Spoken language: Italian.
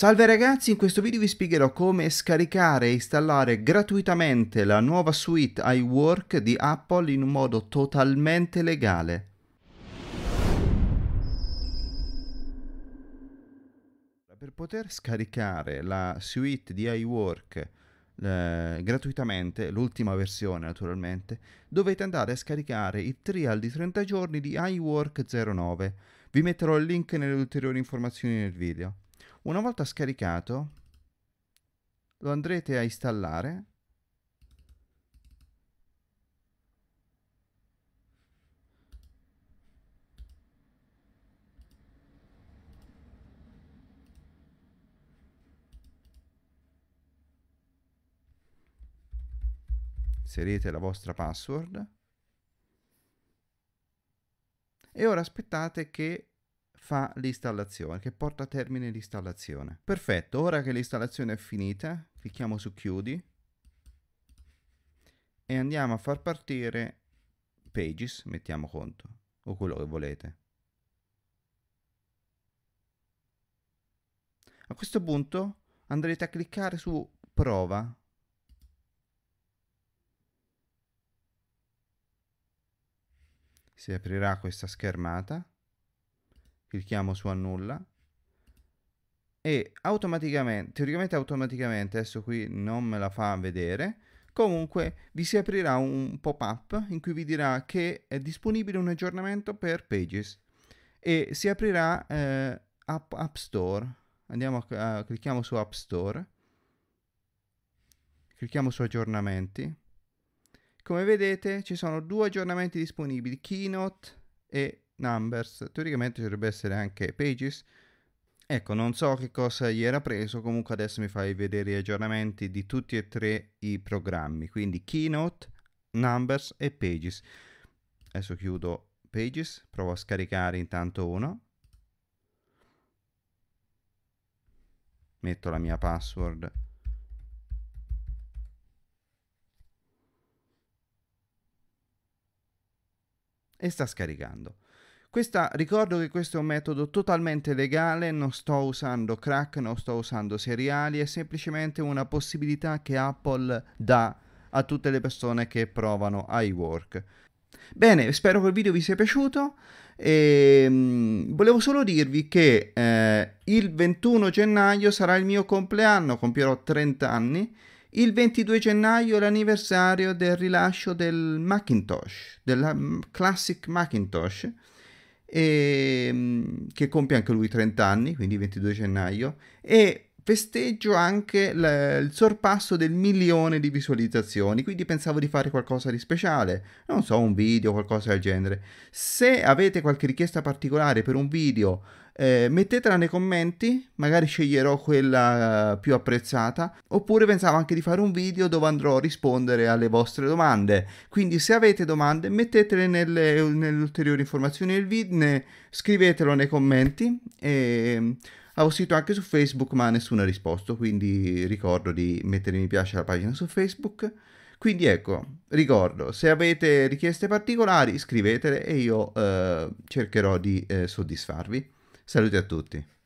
Salve ragazzi, in questo video vi spiegherò come scaricare e installare gratuitamente la nuova suite iWork di Apple in un modo totalmente legale. Per poter scaricare la suite di iWork eh, gratuitamente, l'ultima versione naturalmente, dovete andare a scaricare il trial di 30 giorni di iWork 09. Vi metterò il link nelle ulteriori informazioni nel video. Una volta scaricato lo andrete a installare inserite la vostra password e ora aspettate che fa l'installazione, che porta a termine l'installazione. Perfetto, ora che l'installazione è finita, clicchiamo su chiudi e andiamo a far partire Pages, mettiamo conto, o quello che volete. A questo punto andrete a cliccare su prova. Si aprirà questa schermata clicchiamo su annulla e automaticamente, teoricamente automaticamente, adesso qui non me la fa vedere, comunque vi si aprirà un pop-up in cui vi dirà che è disponibile un aggiornamento per Pages e si aprirà eh, app, app, Store. Andiamo a, uh, clicchiamo su App Store, clicchiamo su aggiornamenti. Come vedete ci sono due aggiornamenti disponibili, Keynote e numbers, teoricamente dovrebbe essere anche pages. Ecco, non so che cosa gli era preso, comunque adesso mi fai vedere gli aggiornamenti di tutti e tre i programmi, quindi Keynote, Numbers e Pages. Adesso chiudo Pages, provo a scaricare intanto uno. Metto la mia password e sta scaricando. Questa, ricordo che questo è un metodo totalmente legale, non sto usando crack, non sto usando seriali, è semplicemente una possibilità che Apple dà a tutte le persone che provano iWork. Bene, spero che il video vi sia piaciuto. E, ehm, volevo solo dirvi che eh, il 21 gennaio sarà il mio compleanno, compierò 30 anni. Il 22 gennaio è l'anniversario del rilascio del Macintosh, della mm, Classic Macintosh e, ehm, che compie anche lui 30 anni, quindi 22 gennaio, e festeggio anche l- il sorpasso del milione di visualizzazioni, quindi pensavo di fare qualcosa di speciale, non so, un video, qualcosa del genere. Se avete qualche richiesta particolare per un video eh, mettetela nei commenti, magari sceglierò quella eh, più apprezzata, oppure pensavo anche di fare un video dove andrò a rispondere alle vostre domande. Quindi se avete domande mettetele nelle, nelle ulteriori informazioni del video, ne, scrivetelo nei commenti. E, ehm, avevo scritto anche su Facebook ma nessuno ha risposto, quindi ricordo di mettere mi piace alla pagina su Facebook. Quindi ecco, ricordo, se avete richieste particolari scrivetele e io eh, cercherò di eh, soddisfarvi. Saluti a tutti.